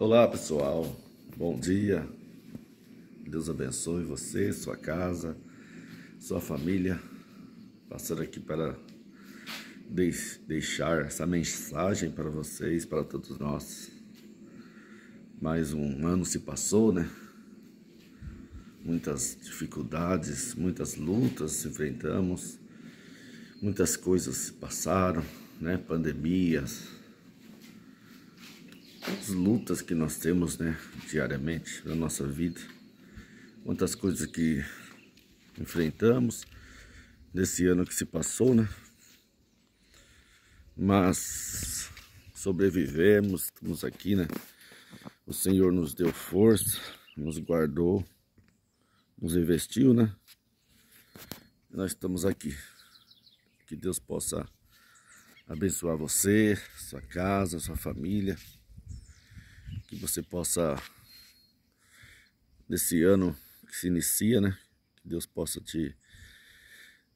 Olá pessoal, bom dia. Deus abençoe você, sua casa, sua família. Passando aqui para deixar essa mensagem para vocês, para todos nós. Mais um ano se passou, né? Muitas dificuldades, muitas lutas enfrentamos, muitas coisas se passaram, né? Pandemias as lutas que nós temos, né, diariamente na nossa vida, quantas coisas que enfrentamos nesse ano que se passou, né? Mas sobrevivemos, estamos aqui, né? O Senhor nos deu força, nos guardou, nos investiu, né? E nós estamos aqui. Que Deus possa abençoar você, sua casa, sua família que você possa, nesse ano que se inicia, né? Que Deus possa te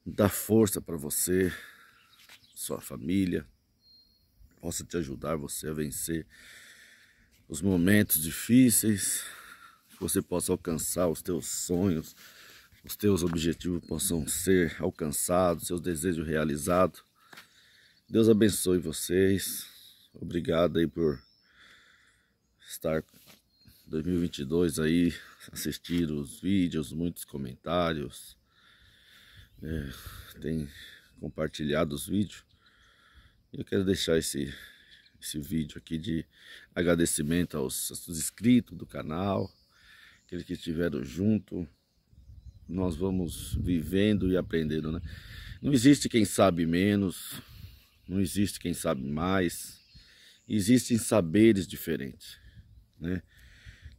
dar força para você, sua família, possa te ajudar você a vencer os momentos difíceis, que você possa alcançar os teus sonhos, os teus objetivos possam ser alcançados, seus desejos realizados. Deus abençoe vocês. Obrigado aí por estar 2022 aí, assistir os vídeos, muitos comentários, né, tem compartilhado os vídeos. Eu quero deixar esse, esse vídeo aqui de agradecimento aos, aos inscritos do canal, aqueles que estiveram junto. Nós vamos vivendo e aprendendo, né? Não existe quem sabe menos, não existe quem sabe mais, existem saberes diferentes né?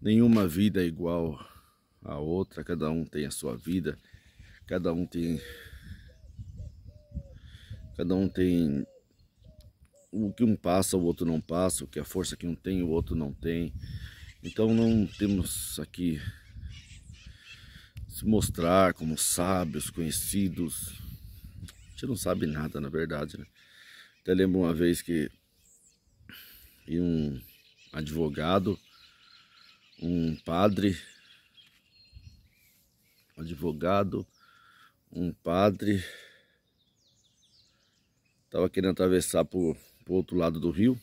Nenhuma vida é igual a outra, cada um tem a sua vida, cada um tem cada um tem o que um passa, o outro não passa, o que a força que um tem, o outro não tem. Então não temos aqui se mostrar como sábios, conhecidos. A gente não sabe nada, na verdade, né? Até lembro uma vez que um advogado um padre, um advogado, um padre. Estava querendo atravessar para o outro lado do rio.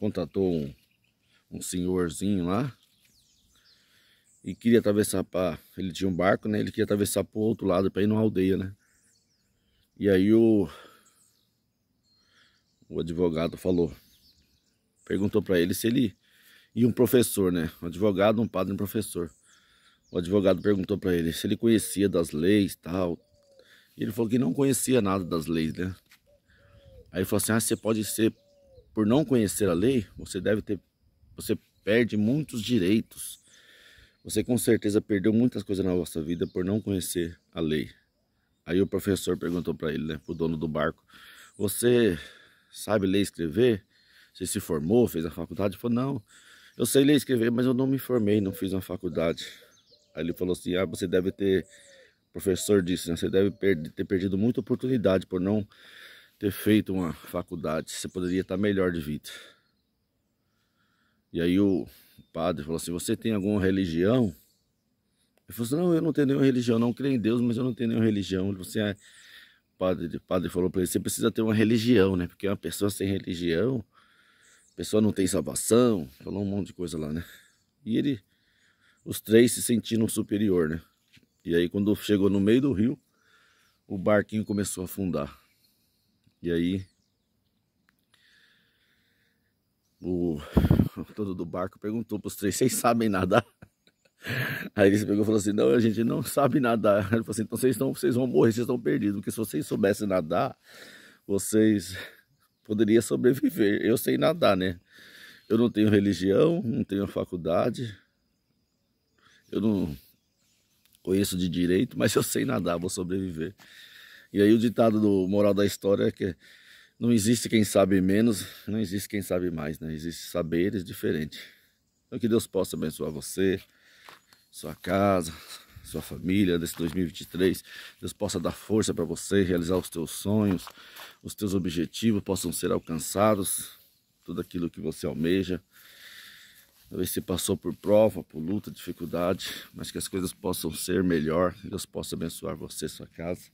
Contratou um, um senhorzinho lá. E queria atravessar para... Ele tinha um barco, né? Ele queria atravessar para o outro lado, para ir numa aldeia, né? E aí o, o advogado falou... Perguntou para ele se ele e um professor, né? Um advogado, um padre e um professor. O advogado perguntou para ele se ele conhecia das leis tal. E ele falou que não conhecia nada das leis, né? Aí ele falou assim: ah, você pode ser, por não conhecer a lei, você deve ter, você perde muitos direitos. Você com certeza perdeu muitas coisas na vossa vida por não conhecer a lei. Aí o professor perguntou para ele, né, pro dono do barco: você sabe ler e escrever? Você se formou, fez a faculdade? Ele falou: não eu sei ler e escrever, mas eu não me formei, não fiz uma faculdade. Aí ele falou assim, ah, você deve ter, professor disse, né, você deve ter perdido muita oportunidade por não ter feito uma faculdade, você poderia estar melhor de vida. E aí o padre falou assim, você tem alguma religião? Ele falou assim, não, eu não tenho nenhuma religião, não creio em Deus, mas eu não tenho nenhuma religião. Ele falou assim, ah, padre, padre falou para ele, você precisa ter uma religião, né? Porque uma pessoa sem religião, pessoa não tem salvação, falou um monte de coisa lá, né? E ele, os três se sentiram superior, né? E aí quando chegou no meio do rio, o barquinho começou a afundar. E aí o todo do barco perguntou para os três, vocês sabem nadar? Aí ele pegou e falou assim, não, a gente não sabe nadar. Ele falou assim, então vocês, estão, vocês vão morrer, vocês estão perdidos, porque se vocês soubessem nadar, vocês poderia sobreviver. Eu sei nadar, né? Eu não tenho religião, não tenho faculdade, eu não conheço de direito, mas eu sei nadar, vou sobreviver. E aí o ditado do moral da história é que não existe quem sabe menos, não existe quem sabe mais, né? Existem saberes diferentes. Então que Deus possa abençoar você, sua casa, sua família nesse 2023. Deus possa dar força para você realizar os teus sonhos, os teus objetivos possam ser alcançados, tudo aquilo que você almeja. Talvez você passou por prova, por luta, dificuldade, mas que as coisas possam ser melhor. Deus possa abençoar você sua casa.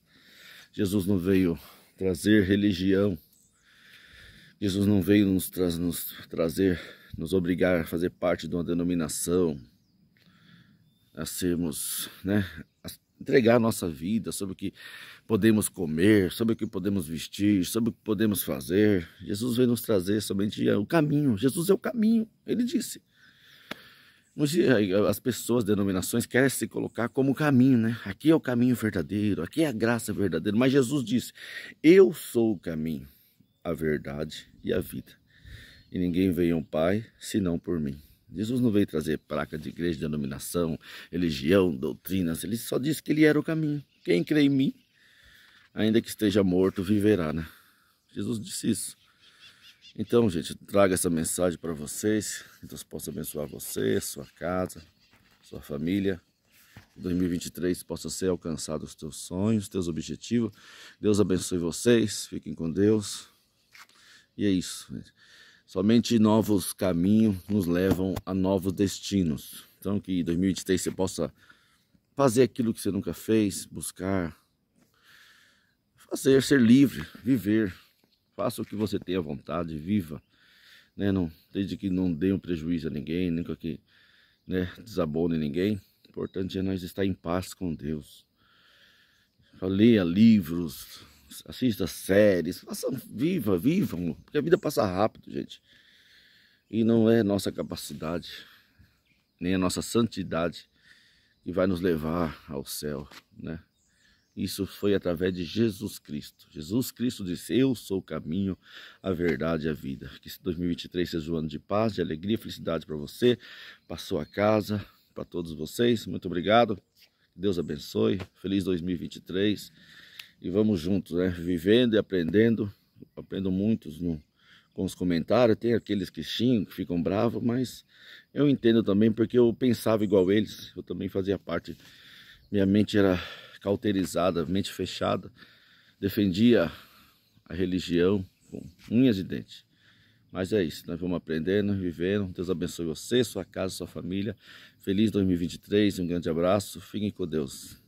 Jesus não veio trazer religião. Jesus não veio nos, tra nos trazer, nos obrigar a fazer parte de uma denominação, a sermos, né, a entregar a nossa vida, sobre o que podemos comer, sobre o que podemos vestir, sobre o que podemos fazer. Jesus veio nos trazer somente o caminho. Jesus é o caminho, ele disse. As pessoas, denominações, querem se colocar como caminho, né? Aqui é o caminho verdadeiro, aqui é a graça verdadeira. Mas Jesus disse: Eu sou o caminho, a verdade e a vida. E ninguém veio ao Pai senão por mim. Jesus não veio trazer placa de igreja, denominação, religião, doutrinas. Ele só disse que ele era o caminho. Quem crê em mim, ainda que esteja morto, viverá, né? Jesus disse isso. Então, gente, traga essa mensagem para vocês. Que Deus possa abençoar você, sua casa, sua família. Que 2023 possa ser alcançado os teus sonhos, os teus objetivos. Deus abençoe vocês. Fiquem com Deus. E é isso, gente. Somente novos caminhos nos levam a novos destinos. Então, que 2023 você possa fazer aquilo que você nunca fez, buscar, fazer, ser livre, viver. Faça o que você tenha vontade, viva. Né? Não, desde que não dê um prejuízo a ninguém, nunca que né, desabone ninguém. O importante é nós estar em paz com Deus. Leia livros, assista séries, façam, viva, vivam, porque a vida passa rápido, gente. E não é nossa capacidade, nem a nossa santidade que vai nos levar ao céu, né? Isso foi através de Jesus Cristo. Jesus Cristo disse: Eu sou o caminho, a verdade e a vida. Que 2023 seja um ano de paz, de alegria, felicidade para você, para sua casa, para todos vocês. Muito obrigado. Deus abençoe. Feliz 2023 e vamos juntos, né? Vivendo e aprendendo. aprendo muitos no, com os comentários. Tem aqueles que xingam, que ficam bravos, mas eu entendo também porque eu pensava igual eles. Eu também fazia parte. Minha mente era cauterizada, mente fechada. Defendia a religião com unhas e dentes. Mas é isso, nós vamos aprendendo, vivendo. Deus abençoe você, sua casa, sua família. Feliz 2023, um grande abraço. Fiquem com Deus.